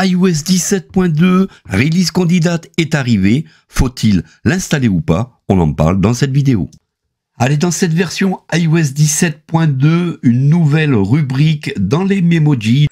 iOS 17.2 Release Candidate est arrivé. Faut-il l'installer ou pas On en parle dans cette vidéo. Allez, dans cette version iOS 17.2, une nouvelle rubrique dans les Memoji.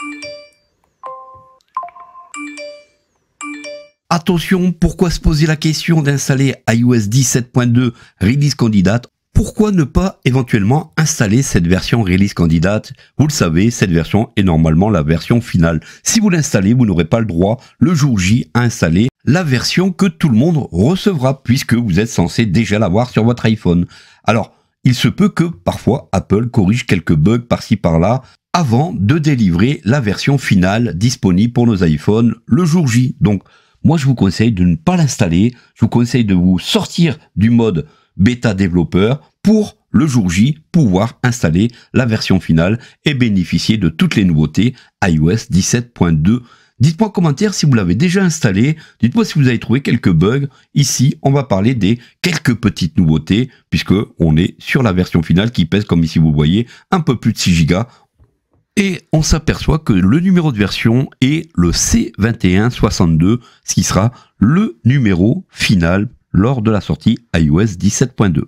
Attention, pourquoi se poser la question d'installer iOS 17.2 Release Candidate pourquoi ne pas éventuellement installer cette version release candidate Vous le savez, cette version est normalement la version finale. Si vous l'installez, vous n'aurez pas le droit le jour J à installer la version que tout le monde recevra puisque vous êtes censé déjà l'avoir sur votre iPhone. Alors, il se peut que parfois Apple corrige quelques bugs par-ci par-là avant de délivrer la version finale disponible pour nos iPhones le jour J. Donc, moi je vous conseille de ne pas l'installer, je vous conseille de vous sortir du mode bêta développeur pour le jour J pouvoir installer la version finale et bénéficier de toutes les nouveautés iOS 17.2. Dites-moi en commentaire si vous l'avez déjà installé, dites-moi si vous avez trouvé quelques bugs. Ici, on va parler des quelques petites nouveautés puisque on est sur la version finale qui pèse comme ici vous voyez un peu plus de 6 Go. Et on s'aperçoit que le numéro de version est le C2162, ce qui sera le numéro final lors de la sortie iOS 17.2.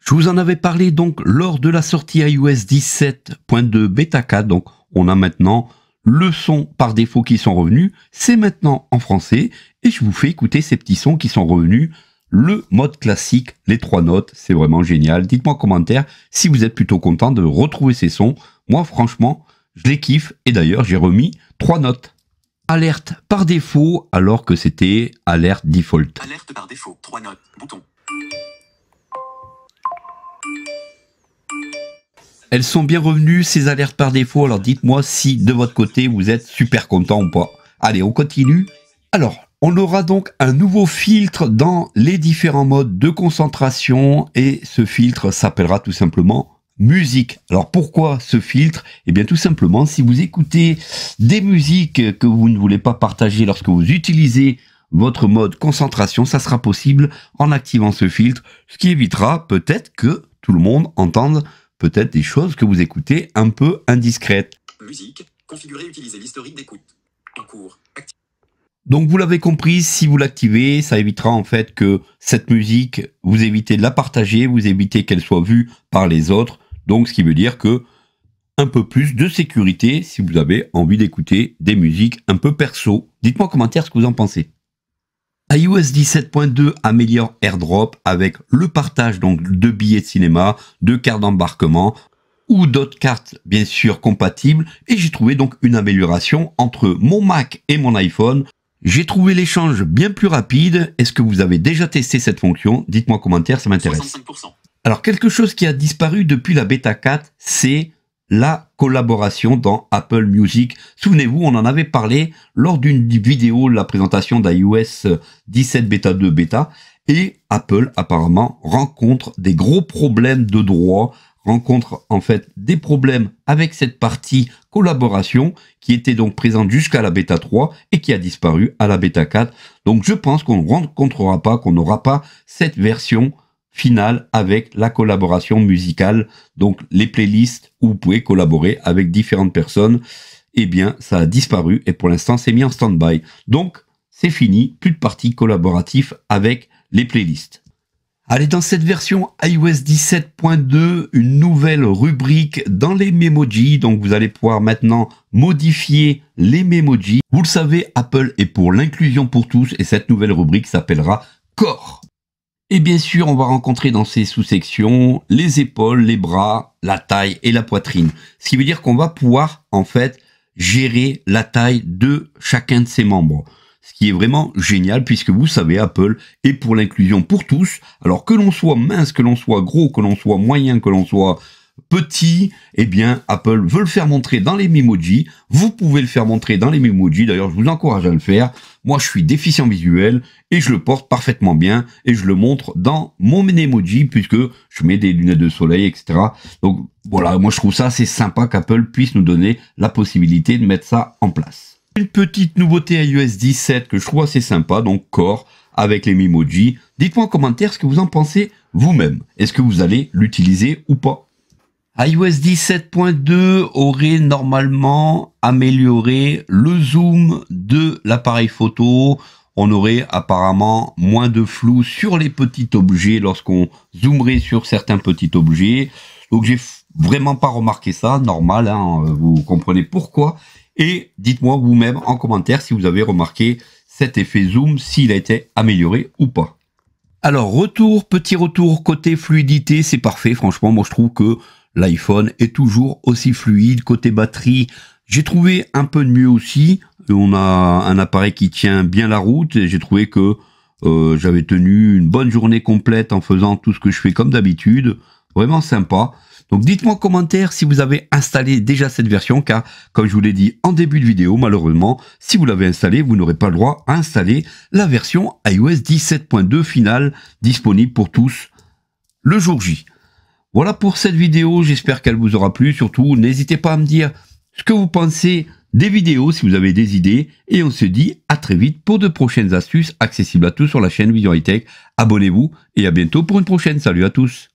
Je vous en avais parlé donc lors de la sortie iOS 17.2 Beta 4, donc on a maintenant le son par défaut qui sont revenus, c'est maintenant en français, et je vous fais écouter ces petits sons qui sont revenus, le mode classique, les trois notes, c'est vraiment génial. Dites-moi en commentaire si vous êtes plutôt content de retrouver ces sons. Moi franchement, je les kiffe, et d'ailleurs j'ai remis trois notes alerte par défaut alors que c'était alerte default. Alerte par défaut, trois notes, bouton. Elles sont bien revenues, ces alertes par défaut. Alors dites-moi si de votre côté vous êtes super content ou pas. Allez, on continue. Alors, on aura donc un nouveau filtre dans les différents modes de concentration et ce filtre s'appellera tout simplement musique. Alors pourquoi ce filtre Eh bien tout simplement, si vous écoutez des musiques que vous ne voulez pas partager lorsque vous utilisez votre mode concentration, ça sera possible en activant ce filtre, ce qui évitera peut-être que tout le monde entende peut-être des choses que vous écoutez un peu indiscrètes. Musique, configurer, utiliser l'historique d'écoute. En cours, Donc vous l'avez compris, si vous l'activez, ça évitera en fait que cette musique, vous évitez de la partager, vous évitez qu'elle soit vue par les autres. Donc, ce qui veut dire que un peu plus de sécurité si vous avez envie d'écouter des musiques un peu perso. Dites-moi en commentaire ce que vous en pensez. iOS 17.2 améliore AirDrop avec le partage donc de billets de cinéma, de cartes d'embarquement ou d'autres cartes bien sûr compatibles et j'ai trouvé donc une amélioration entre mon Mac et mon iPhone. J'ai trouvé l'échange bien plus rapide. Est-ce que vous avez déjà testé cette fonction Dites-moi en commentaire, ça m'intéresse. 65%. Alors quelque chose qui a disparu depuis la bêta 4, c'est la collaboration dans Apple Music. Souvenez-vous, on en avait parlé lors d'une vidéo, la présentation d'iOS 17 bêta 2 bêta, et Apple apparemment rencontre des gros problèmes de droit, rencontre en fait des problèmes avec cette partie collaboration qui était donc présente jusqu'à la bêta 3 et qui a disparu à la bêta 4. Donc je pense qu'on ne rencontrera pas, qu'on n'aura pas cette version Final avec la collaboration musicale. Donc les playlists où vous pouvez collaborer avec différentes personnes, eh bien ça a disparu et pour l'instant c'est mis en stand-by. Donc c'est fini, plus de partie collaboratif avec les playlists. Allez, dans cette version iOS 17.2, une nouvelle rubrique dans les Memoji. Donc, vous allez pouvoir maintenant modifier les Memoji. Vous le savez, Apple est pour l'inclusion pour tous et cette nouvelle rubrique s'appellera Core. Et bien sûr, on va rencontrer dans ces sous-sections les épaules, les bras, la taille et la poitrine. Ce qui veut dire qu'on va pouvoir, en fait, gérer la taille de chacun de ses membres. Ce qui est vraiment génial puisque vous savez, Apple est pour l'inclusion pour tous. Alors que l'on soit mince, que l'on soit gros, que l'on soit moyen, que l'on soit petit, eh bien, Apple veut le faire montrer dans les Memoji. Vous pouvez le faire montrer dans les Memoji. D'ailleurs, je vous encourage à le faire. Moi, je suis déficient visuel et je le porte parfaitement bien et je le montre dans mon Memoji puisque je mets des lunettes de soleil, etc. Donc, voilà, moi, je trouve ça assez sympa qu'Apple puisse nous donner la possibilité de mettre ça en place. Une petite nouveauté à iOS 17 que je trouve assez sympa, donc Core avec les Memoji. Dites-moi en commentaire ce que vous en pensez vous-même. Est-ce que vous allez l'utiliser ou pas iOS 17.2 aurait normalement amélioré le zoom de l'appareil photo. On aurait apparemment moins de flou sur les petits objets lorsqu'on zoomerait sur certains petits objets. Donc j'ai vraiment pas remarqué ça, normal, hein, euh, vous comprenez pourquoi. Et dites-moi vous-même en commentaire si vous avez remarqué cet effet zoom, s'il a été amélioré ou pas. Alors retour, petit retour côté fluidité, c'est parfait. Franchement, moi je trouve que l'iPhone est toujours aussi fluide. Côté batterie, j'ai trouvé un peu de mieux aussi. Euh, on a un appareil qui tient bien la route et j'ai trouvé que euh, j'avais tenu une bonne journée complète en faisant tout ce que je fais comme d'habitude. Vraiment sympa. Donc dites-moi en commentaire si vous avez installé déjà cette version, car comme je vous l'ai dit en début de vidéo, malheureusement, si vous l'avez installé, vous n'aurez pas le droit à installer la version iOS 17.2 finale disponible pour tous le jour J. Voilà pour cette vidéo, j'espère qu'elle vous aura plu. Surtout, n'hésitez pas à me dire ce que vous pensez des vidéos si vous avez des idées. Et on se dit à très vite pour de prochaines astuces accessibles à tous sur la chaîne Vision Abonnez-vous et à bientôt pour une prochaine. Salut à tous